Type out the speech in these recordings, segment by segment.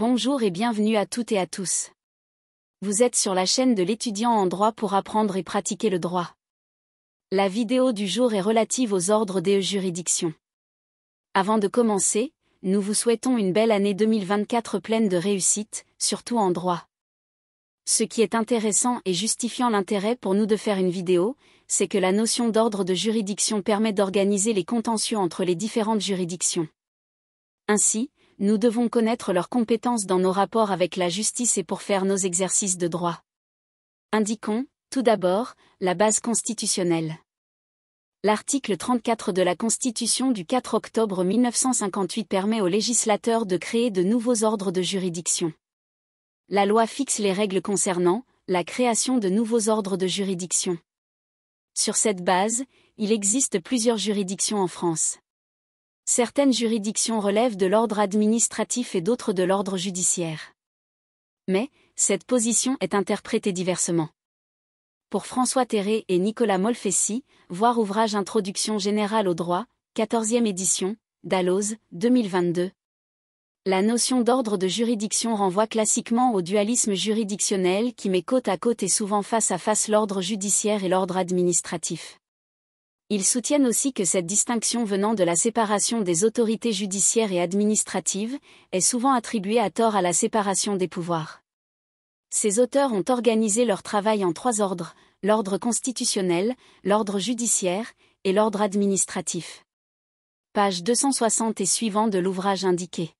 Bonjour et bienvenue à toutes et à tous. Vous êtes sur la chaîne de l'étudiant en droit pour apprendre et pratiquer le droit. La vidéo du jour est relative aux ordres des juridictions. Avant de commencer, nous vous souhaitons une belle année 2024 pleine de réussite, surtout en droit. Ce qui est intéressant et justifiant l'intérêt pour nous de faire une vidéo, c'est que la notion d'ordre de juridiction permet d'organiser les contentieux entre les différentes juridictions. Ainsi, nous devons connaître leurs compétences dans nos rapports avec la justice et pour faire nos exercices de droit. Indiquons, tout d'abord, la base constitutionnelle. L'article 34 de la Constitution du 4 octobre 1958 permet aux législateurs de créer de nouveaux ordres de juridiction. La loi fixe les règles concernant la création de nouveaux ordres de juridiction. Sur cette base, il existe plusieurs juridictions en France. Certaines juridictions relèvent de l'ordre administratif et d'autres de l'ordre judiciaire. Mais, cette position est interprétée diversement. Pour François Terré et Nicolas Molfessi, voir ouvrage Introduction générale au droit, 14e édition, Dalloz, 2022. La notion d'ordre de juridiction renvoie classiquement au dualisme juridictionnel qui met côte à côte et souvent face à face l'ordre judiciaire et l'ordre administratif. Ils soutiennent aussi que cette distinction venant de la séparation des autorités judiciaires et administratives est souvent attribuée à tort à la séparation des pouvoirs. Ces auteurs ont organisé leur travail en trois ordres, l'ordre constitutionnel, l'ordre judiciaire et l'ordre administratif. Page 260 et suivant de l'ouvrage indiqué.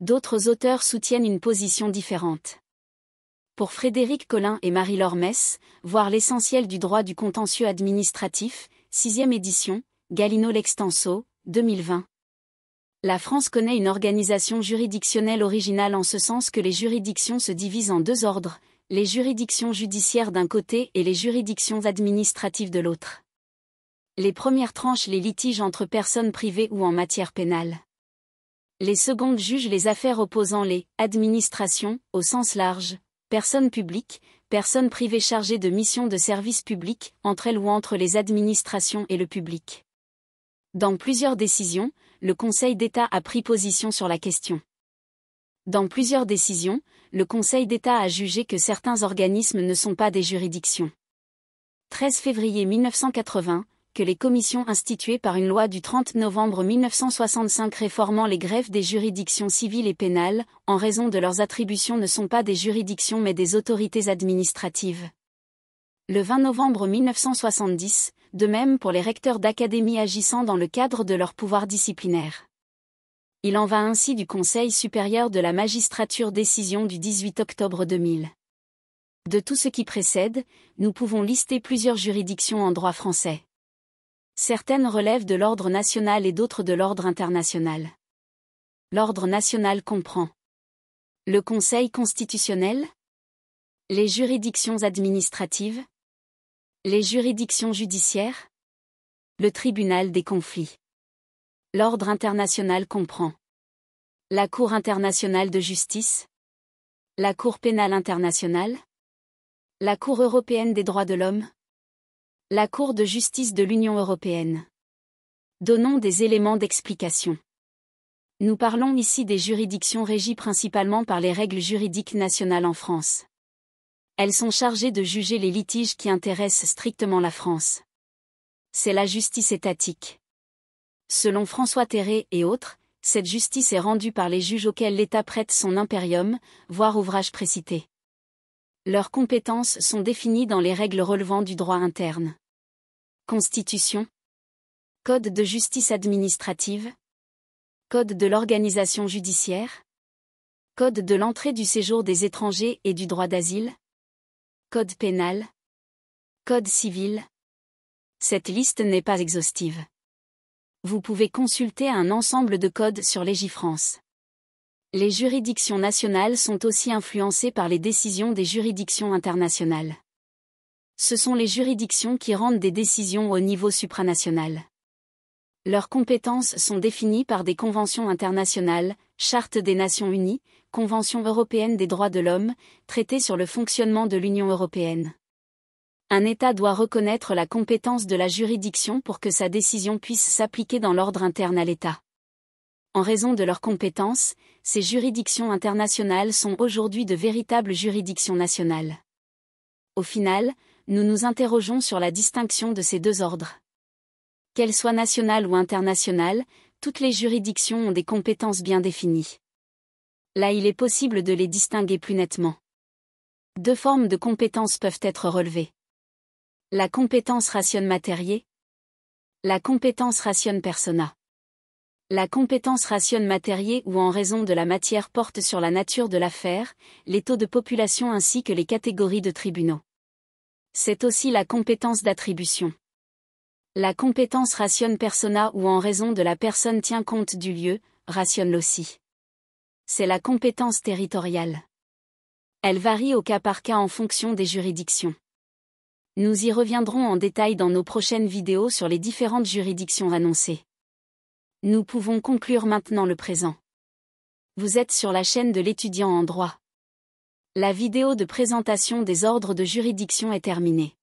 D'autres auteurs soutiennent une position différente. Pour Frédéric Collin et marie Lormès, voir l'essentiel du droit du contentieux administratif, sixième édition, Galino L'Extenso, 2020. La France connaît une organisation juridictionnelle originale en ce sens que les juridictions se divisent en deux ordres, les juridictions judiciaires d'un côté et les juridictions administratives de l'autre. Les premières tranchent les litiges entre personnes privées ou en matière pénale. Les secondes jugent les affaires opposant les administrations, au sens large, personnes publiques, personne privée chargée de missions de service public, entre elles ou entre les administrations et le public. Dans plusieurs décisions, le Conseil d'État a pris position sur la question. Dans plusieurs décisions, le Conseil d'État a jugé que certains organismes ne sont pas des juridictions. 13 février 1980, que les commissions instituées par une loi du 30 novembre 1965 réformant les grèves des juridictions civiles et pénales, en raison de leurs attributions ne sont pas des juridictions mais des autorités administratives. Le 20 novembre 1970, de même pour les recteurs d'académie agissant dans le cadre de leur pouvoir disciplinaire. Il en va ainsi du Conseil supérieur de la magistrature décision du 18 octobre 2000. De tout ce qui précède, nous pouvons lister plusieurs juridictions en droit français. Certaines relèvent de l'ordre national et d'autres de l'ordre international. L'ordre national comprend le Conseil constitutionnel, les juridictions administratives, les juridictions judiciaires, le tribunal des conflits. L'ordre international comprend la Cour internationale de justice, la Cour pénale internationale, la Cour européenne des droits de l'homme, la Cour de justice de l'Union européenne. Donnons des éléments d'explication. Nous parlons ici des juridictions régies principalement par les règles juridiques nationales en France. Elles sont chargées de juger les litiges qui intéressent strictement la France. C'est la justice étatique. Selon François Terré et autres, cette justice est rendue par les juges auxquels l'État prête son impérium, voire ouvrage précité. Leurs compétences sont définies dans les règles relevant du droit interne. Constitution. Code de justice administrative. Code de l'organisation judiciaire. Code de l'entrée du séjour des étrangers et du droit d'asile. Code pénal. Code civil. Cette liste n'est pas exhaustive. Vous pouvez consulter un ensemble de codes sur Légifrance. Les juridictions nationales sont aussi influencées par les décisions des juridictions internationales. Ce sont les juridictions qui rendent des décisions au niveau supranational. Leurs compétences sont définies par des conventions internationales, Charte des Nations Unies, Convention européenne des droits de l'homme, Traité sur le fonctionnement de l'Union européenne. Un État doit reconnaître la compétence de la juridiction pour que sa décision puisse s'appliquer dans l'ordre interne à l'État en raison de leurs compétences, ces juridictions internationales sont aujourd'hui de véritables juridictions nationales. Au final, nous nous interrogeons sur la distinction de ces deux ordres. Qu'elles soient nationales ou internationales, toutes les juridictions ont des compétences bien définies. Là, il est possible de les distinguer plus nettement. Deux formes de compétences peuvent être relevées. La compétence rationne matériel. La compétence rationne persona. La compétence rationne matériel ou en raison de la matière porte sur la nature de l'affaire, les taux de population ainsi que les catégories de tribunaux. C'est aussi la compétence d'attribution. La compétence rationne persona ou en raison de la personne tient compte du lieu, rationne aussi. C'est la compétence territoriale. Elle varie au cas par cas en fonction des juridictions. Nous y reviendrons en détail dans nos prochaines vidéos sur les différentes juridictions annoncées. Nous pouvons conclure maintenant le présent. Vous êtes sur la chaîne de l'étudiant en droit. La vidéo de présentation des ordres de juridiction est terminée.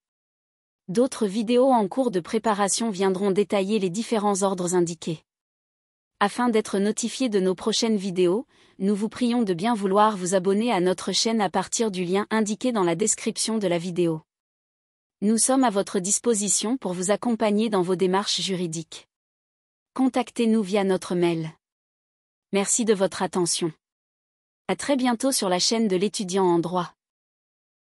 D'autres vidéos en cours de préparation viendront détailler les différents ordres indiqués. Afin d'être notifié de nos prochaines vidéos, nous vous prions de bien vouloir vous abonner à notre chaîne à partir du lien indiqué dans la description de la vidéo. Nous sommes à votre disposition pour vous accompagner dans vos démarches juridiques. Contactez-nous via notre mail. Merci de votre attention. À très bientôt sur la chaîne de l'étudiant en droit.